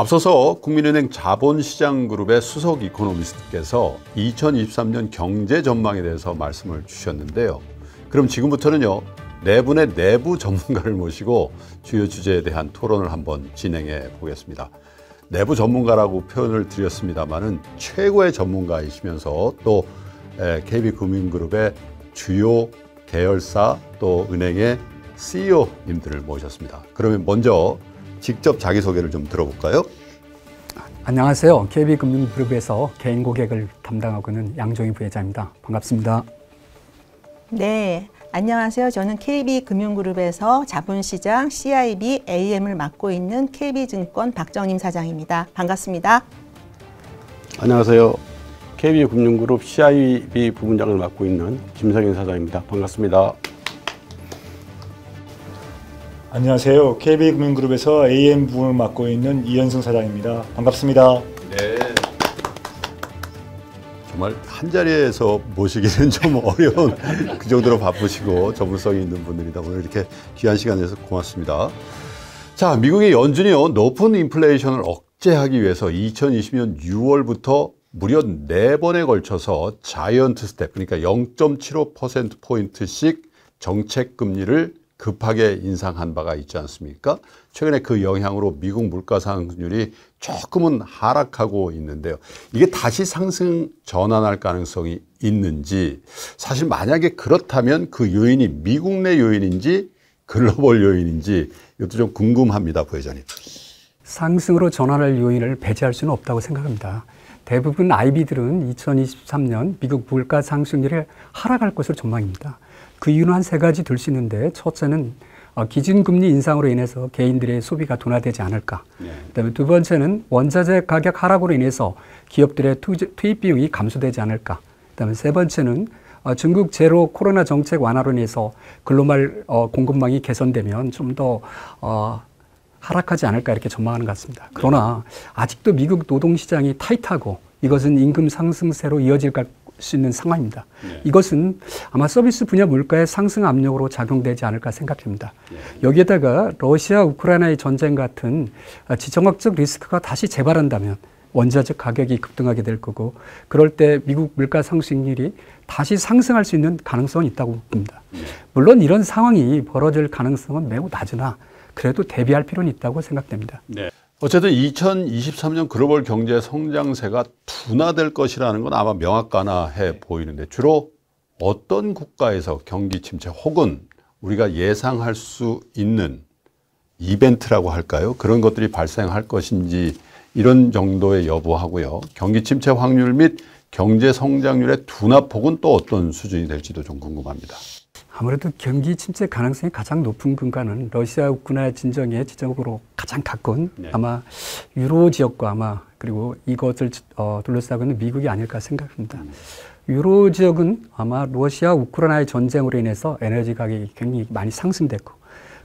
앞서서 국민은행 자본시장그룹의 수석 이코노미스트께서 2023년 경제 전망에 대해서 말씀을 주셨는데요. 그럼 지금부터는요. 네 분의 내부 전문가를 모시고 주요 주제에 대한 토론을 한번 진행해 보겠습니다. 내부 전문가라고 표현을 드렸습니다만은 최고의 전문가이시면서 또 KB금융그룹의 주요 계열사 또 은행의 CEO님들을 모셨습니다. 그러면 먼저 직접 자기소개를 좀 들어볼까요? 안녕하세요. KB금융그룹에서 개인 고객을 담당하고 있는 양종희 부회장입니다. 반갑습니다. 네. 안녕하세요. 저는 KB금융그룹에서 자본시장 CIB AM을 맡고 있는 KB증권 박정임 사장입니다. 반갑습니다. 안녕하세요. KB금융그룹 CIB 부문장을 맡고 있는 김성인 사장입니다. 반갑습니다. 안녕하세요. KB금융그룹에서 AM 부문을 맡고 있는 이현승 사장입니다. 반갑습니다. 네. 정말 한 자리에서 모시기는 좀 어려운 그 정도로 바쁘시고 전문성이 있는 분들이다 오늘 이렇게 귀한 시간 내서 고맙습니다. 자, 미국의 연준이 높은 인플레이션을 억제하기 위해서 2020년 6월부터 무려 4번에 걸쳐서 자이언트 스텝, 그러니까 0.75%포인트씩 정책금리를 급하게 인상한 바가 있지 않습니까? 최근에 그 영향으로 미국 물가 상승률이 조금은 하락하고 있는데요. 이게 다시 상승 전환할 가능성이 있는지 사실 만약에 그렇다면 그 요인이 미국 내 요인인지 글로벌 요인인지 이것도 좀 궁금합니다, 부회장님. 상승으로 전환할 요인을 배제할 수는 없다고 생각합니다. 대부분 아이비들은 2023년 미국 물가 상승률이 하락할 것으로 전망입니다. 그 이유는 한 세 가지 들 수 있는데 첫째는 어, 기준금리 인상으로 인해서 개인들의 소비가 둔화되지 않을까. 네. 그다음에 두 번째는 원자재 가격 하락으로 인해서 기업들의 투입 비용이 감소되지 않을까. 그다음에 세 번째는 어, 중국 제로 코로나 정책 완화로 인해서 글로벌 어, 공급망이 개선되면 좀 더 어, 하락하지 않을까 이렇게 전망하는 것 같습니다. 그러나 아직도 미국 노동시장이 타이트하고 이것은 임금 상승세로 이어질 수 있는 상황입니다. 네. 이것은 아마 서비스 분야 물가의 상승 압력으로 작용되지 않을까 생각됩니다. 네. 여기에다가 러시아 우크라이나의 전쟁 같은 지정학적 리스크가 다시 재발한다면 원자재 가격이 급등하게 될 거고 그럴 때 미국 물가 상승률이 다시 상승할 수 있는 가능성은 있다고 봅니다. 네. 물론 이런 상황이 벌어질 가능성은 매우 낮으나 그래도 대비할 필요는 있다고 생각됩니다. 네. 어쨌든 2023년 글로벌 경제 성장세가 둔화될 것이라는 건 아마 명확가나해 네. 보이는데 주로 어떤 국가에서 경기 침체 혹은 우리가 예상할 수 있는 이벤트라고 할까요? 그런 것들이 발생할 것인지 이런 정도의 여부하고요. 경기 침체 확률 및 경제 성장률의 둔화폭은 또 어떤 수준이 될지도 좀 궁금합니다. 아무래도 경기 침체 가능성이 가장 높은 근간은 러시아 우크라이나 진정의 지정으로 가장 가까운 네. 아마 유로 지역과 아마 그리고 이것을 어, 둘러싸고 있는 미국이 아닐까 생각합니다. 음. 유로 지역은 아마 러시아 우크라이나의 전쟁으로 인해서 에너지 가격이 굉장히 많이 상승됐고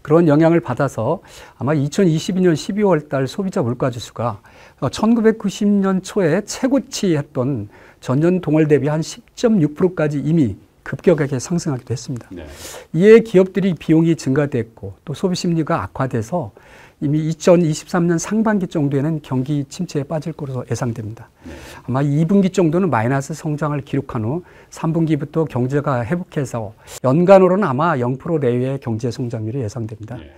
그런 영향을 받아서 아마 2022년 12월 달 소비자 물가 지수가 1990년 초에 최고치였던 전년 동월 대비 한 10.6%까지 이미 급격하게 상승하기도 했습니다. 네. 이에 기업들이 비용이 증가됐고 또 소비 심리가 악화돼서 이미 2023년 상반기 정도에는 경기 침체에 빠질 것으로 예상됩니다. 네. 아마 2분기 정도는 마이너스 성장을 기록한 후 3분기부터 경제가 회복해서 연간으로는 아마 0% 내외의 경제 성장률이 예상됩니다. 네.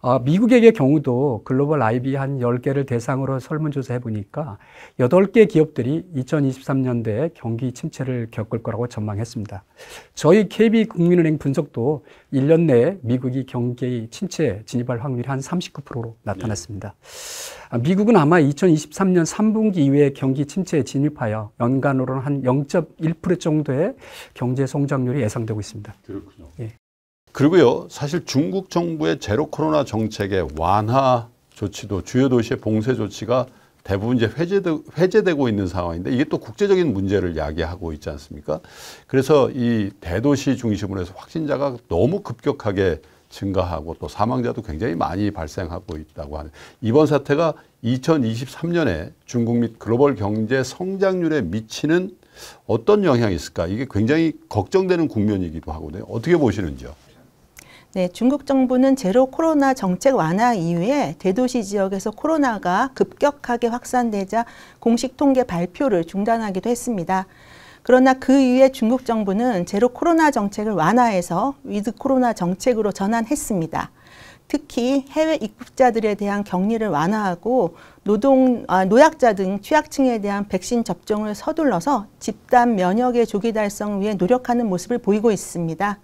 어, 미국의 경우도 글로벌 IB 한 10개를 대상으로 설문조사 해보니까 8개 기업들이 2023년대에 경기 침체를 겪을 거라고 전망했습니다. 저희 KB국민은행 분석도 1년 내에 미국이 경기 침체 진입할 확률이 한 39%로 나타났습니다. 아, 미국은 아마 2023년 3분기 이후에 경기 침체에 진입하여 연간으로는 한 0.1% 정도의 경제 성장률이 예상되고 있습니다. 그렇군요. 예. 그리고요 사실 중국 정부의 제로 코로나 정책의 완화 조치도 주요 도시의 봉쇄 조치가 대부분 이제 회제되, 고 있는 상황인데 이게 또 국제적인 문제를 야기하고 있지 않습니까? 그래서 이 대도시 중심으로 해서 확진자가 너무 급격하게 증가하고 또 사망자도 굉장히 많이 발생하고 있다고 하는 이번 사태가 2023년에 중국 및 글로벌 경제 성장률에 미치는 어떤 영향이 있을까? 이게 굉장히 걱정되는 국면이기도 하고든요 어떻게 보시는지요? 네, 중국 정부는 제로 코로나 정책 완화 이후에 대도시 지역에서 코로나가 급격하게 확산되자 공식 통계 발표를 중단하기도 했습니다. 그러나 그 이후에 중국 정부는 제로 코로나 정책을 완화해서 위드 코로나 정책으로 전환했습니다. 특히 해외 입국자들에 대한 격리를 완화하고 노동, 아, 노약자 등 취약층에 대한 백신 접종을 서둘러서 집단 면역의 조기 달성을 위해 노력하는 모습을 보이고 있습니다.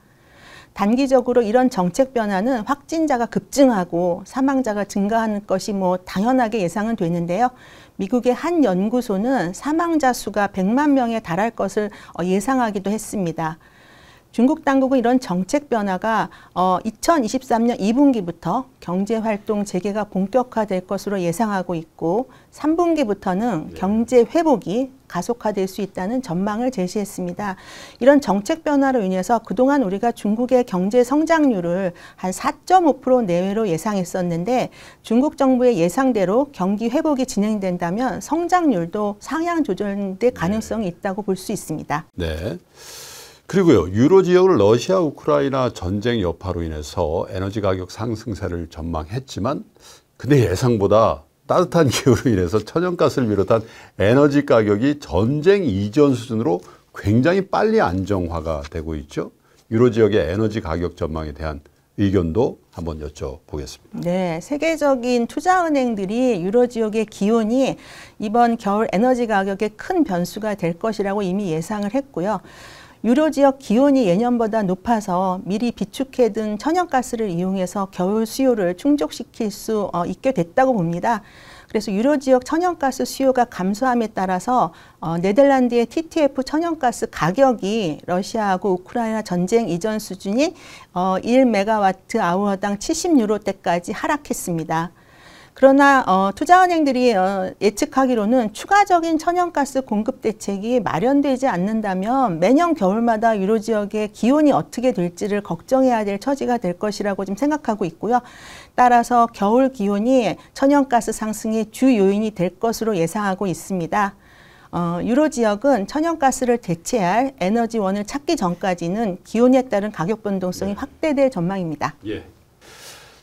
단기적으로 이런 정책 변화는 확진자가 급증하고 사망자가 증가하는 것이 뭐 당연하게 예상은 되는데요. 미국의 한 연구소는 사망자 수가 100만 명에 달할 것을 어, 예상하기도 했습니다. 중국 당국은 이런 정책 변화가 2023년 어, 2분기부터 경제 활동 재개가 본격화될 것으로 예상하고 있고 3분기부터는 경제 회복이 가속화될 수 있다는 전망을 제시했습니다. 이런 정책 변화로 인해서 그동안 우리가 중국의 경제 성장률을 한 4.5% 내외로 예상했었는데 중국 정부의 예상대로 경기 회복이 진행된다면 성장률도 상향 조정될 네. 가능성이 있다고 볼 수 있습니다. 네. 그리고요 유로 지역을 러시아 우크라이나 전쟁 여파로 인해서 에너지 가격 상승세를 전망했지만 근데 예상보다 따뜻한 기후로 인해서 천연가스를 비롯한 에너지 가격이 전쟁 이전 수준으로 굉장히 빨리 안정화가 되고 있죠. 유로 지역의 에너지 가격 전망에 대한 의견도 한번 여쭤보겠습니다. 네, 세계적인 투자은행들이 유로 지역의 기온이 이번 겨울 에너지 가격에큰 변수가 될 것이라고 이미 예상을 했고요. 유료 지역 기온이 예년보다 높아서 미리 비축해둔 천연가스를 이용해서 겨울 수요를 충족시킬 수 어, 있게 됐다고 봅니다. 그래서 유료 지역 천연가스 수요가 감소함에 따라서 어, 네덜란드의 TTF 천연가스 가격이 러시아하고 우크라이나 전쟁 이전 수준인 어, 1메가와트 아워당 70유로 대까지 하락했습니다. 그러나 어, 투자은행들이 어, 예측하기로는 추가적인 천연가스 공급 대책이 마련되지 않는다면 매년 겨울마다 유로 지역의 기온이 어떻게 될지를 걱정해야 될 처지가 될 것이라고 좀 생각하고 있고요. 따라서 겨울 기온이 천연가스 상승의 주 요인이 될 것으로 예상하고 있습니다. 어, 유로 지역은 천연가스를 대체할 에너지원을 찾기 전까지는 기온에 따른 가격 변동성이 네. 확대될 전망입니다. 예.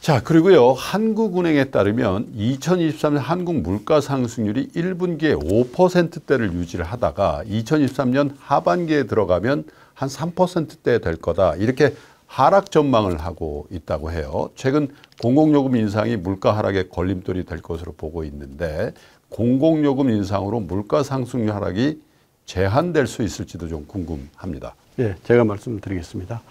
자 그리고요 한국은행에 따르면 2023년 한국 물가 상승률이 1분기에 5%대를 유지를 하다가 2023년 하반기에 들어가면 한 3%대 될 거다 이렇게 하락 전망을 하고 있다고 해요. 최근 공공요금 인상이 물가 하락에 걸림돌이 될 것으로 보고 있는데 공공요금 인상으로 물가 상승률 하락이 제한될 수 있을지도 좀 궁금합니다. 예, 제가 말씀드리겠습니다.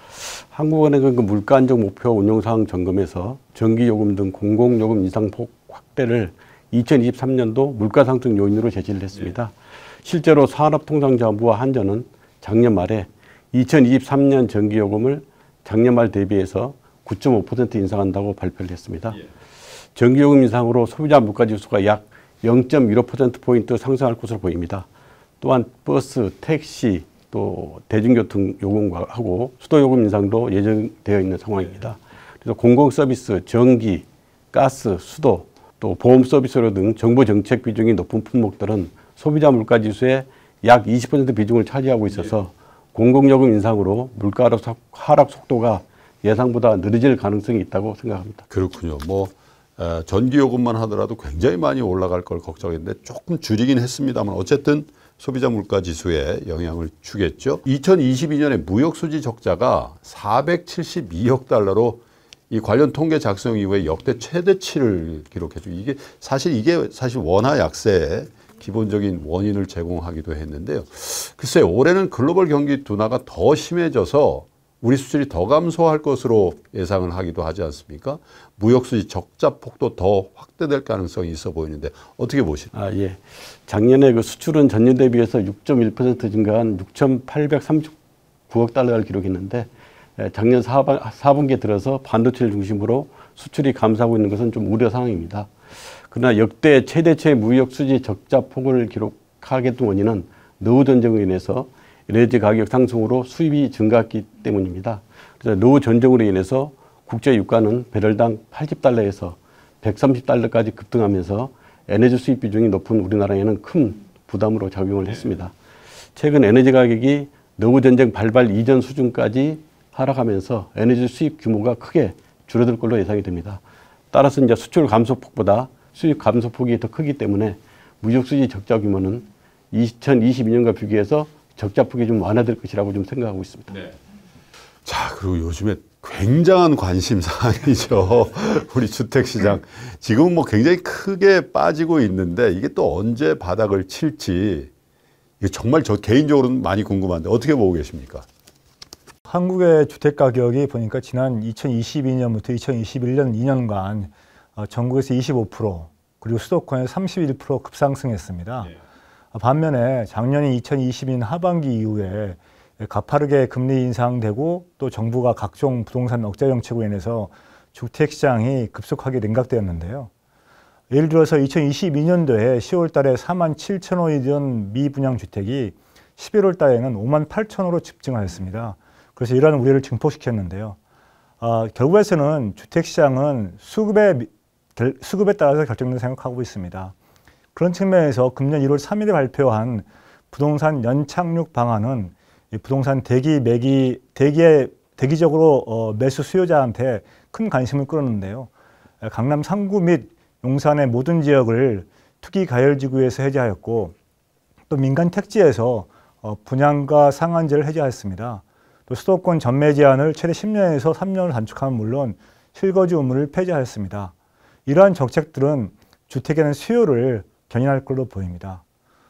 한국은행은 그 물가 안정 목표 운영 사항 점검에서 전기 요금 등 공공 요금 인상폭 확대를 2023년도 물가 상승 요인으로 제시를 했습니다. 예. 실제로 산업통상자원부와 한전은 작년 말에 2023년 전기 요금을 작년 말 대비해서 9.5% 인상한다고 발표를 했습니다. 예. 전기 요금 인상으로 소비자 물가 지수가 약0.15% 포인트 상승할 것으로 보입니다. 또한 버스, 택시, 또 대중교통 요금하고 과 수도 요금 인상도 예정되어 있는 상황입니다. 그래서 공공 서비스, 전기, 가스, 수도, 또 보험 서비스로 등 정부 정책 비중이 높은 품목들은 소비자 물가 지수의 약 20% 비중을 차지하고 있어서 공공요금 인상으로 물가 하락 속도가 예상보다 느려질 가능성이 있다고 생각합니다. 그렇군요. 뭐 전기요금만 하더라도 굉장히 많이 올라갈 걸 걱정했는데 조금 줄이긴 했습니다만 어쨌든 소비자 물가 지수에 영향을 주겠죠. 2022년에 무역 수지 적자가 472억 달러로 이 관련 통계 작성 이후에 역대 최대치를 기록했죠. 이게 사실 이게 사실 원화 약세의 기본적인 원인을 제공하기도 했는데요. 글쎄 올해는 글로벌 경기 둔화가 더 심해져서 우리 수출이 더 감소할 것으로 예상을 하기도 하지 않습니까? 무역수지 적자 폭도 더 확대될 가능성이 있어 보이는데 어떻게 보시나요? 아, 예. 작년에 그 수출은 전년 대비해서 6.1% 증가한 6,839억 달러를 기록했는데 예, 작년 4분기에 들어서 반도체를 중심으로 수출이 감소하고 있는 것은 좀 우려 상황입니다. 그러나 역대 최대치의 무역 수지 적자 폭을 기록하게 된 원인은 노후 전쟁으 인해서 에너지 가격 상승으로 수입이 증가했기 때문입니다. 그래서 노후 전쟁으로 인해서 국제 유가는 배럴당 80달러에서 130달러까지 급등하면서 에너지 수입 비중이 높은 우리나라에는 큰 부담으로 작용을 네. 했습니다. 최근 에너지 가격이 노후 전쟁 발발 이전 수준까지 하락하면서 에너지 수입 규모가 크게 줄어들 걸로 예상이 됩니다. 따라서 이제 수출 감소폭보다 수입 감소폭이 더 크기 때문에 무역 수지 적자 규모는 2022년과 비교해서 적자폭이 좀 완화될 것이라고 좀 생각하고 있습니다. 네. 자, 그리고 요즘에 굉장한 관심 사항이죠. 우리 주택 시장. 지금 뭐 굉장히 크게 빠지고 있는데 이게 또 언제 바닥을 칠지 이게 정말 저 개인적으로는 많이 궁금한데 어떻게 보고 계십니까? 한국의 주택 가격이 보니까 지난 2022년부터 2021년 2년간 전국에서 25% 그리고 수도권에서 31% 급상승했습니다. 네. 반면에 작년인 2 0 2 0년 하반기 이후에 가파르게 금리 인상되고 또 정부가 각종 부동산 억제 정책으로 인해서 주택 시장이 급속하게 냉각되었는데요. 예를 들어서 2022년도에 10월 달에 4만 7천 호이던 미분양 주택이 11월 달에는 5만 8천 호로 집중하였습니다. 그래서 이러한 우려를 증폭시켰는데요. 아, 결국에서는 주택 시장은 수급에 수급에 따라서 결정된 생각하고 있습니다. 그런 측면에서 금년 1월 3일에 발표한 부동산 연착륙 방안은 부동산 대기 매기 대기 대기적으로 어, 매수 수요자한테 큰 관심을 끌었는데요. 강남 3구 및 용산의 모든 지역을 투기 가열 지구에서 해제하였고 또 민간 택지에서 어, 분양가 상한제를 해제하였습니다. 또 수도권 전매 제한을 최대 10년에서 3년을 단축함은 물론 실거주 의무를 폐지하였습니다. 이러한 정책들은 주택에는 수요를 견인할 걸로 보입니다.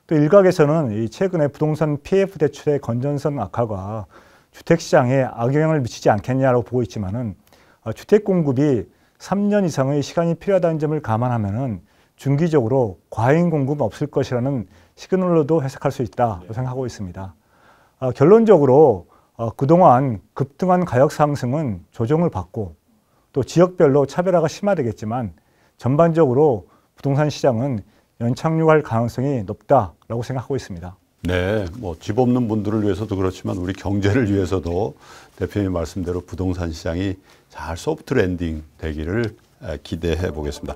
또 일각에서는 최근에 부동산 PF 대출의 건전성 악화가 주택시장에 악영향을 미치지 않겠냐라고 보고 있지만 어, 주택 공급이 3년 이상의 시간이 필요하다는 점을 감안하면 중기적으로 과잉 공급 없을 것이라는 시그널로도 해석할 수 있다고 네. 생각하고 있습니다. 어, 결론적으로 어, 그동안 급등한 가격 상승은 조정을 받고 또 지역별로 차별화가 심화되겠지만 전반적으로 부동산 시장은 연착륙할 가능성이 높다라고 생각하고 있습니다. 네, 뭐 집 없는 분들을 위해서도 그렇지만 우리 경제를 위해서도 대표님 말씀대로 부동산 시장이 잘 소프트 랜딩 되기를 기대해 보겠습니다.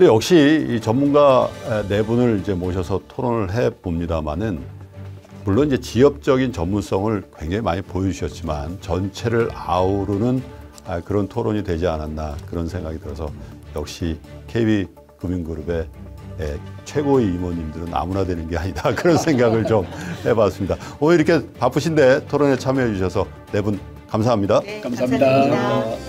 역시 전문가 네 분을 이제 모셔서 토론을 해 봅니다만은 물론 이제 지역적인 전문성을 굉장히 많이 보여주셨지만 전체를 아우르는 아, 그런 토론이 되지 않았나 그런 생각이 들어서 역시 KB 금융그룹의 예, 최고의 임원님들은 아무나 되는 게 아니다. 그런 생각을 좀 해봤습니다. 오늘 이렇게 바쁘신데 토론에 참여해 주셔서 네 분 감사합니다. 네, 감사합니다. 감사합니다.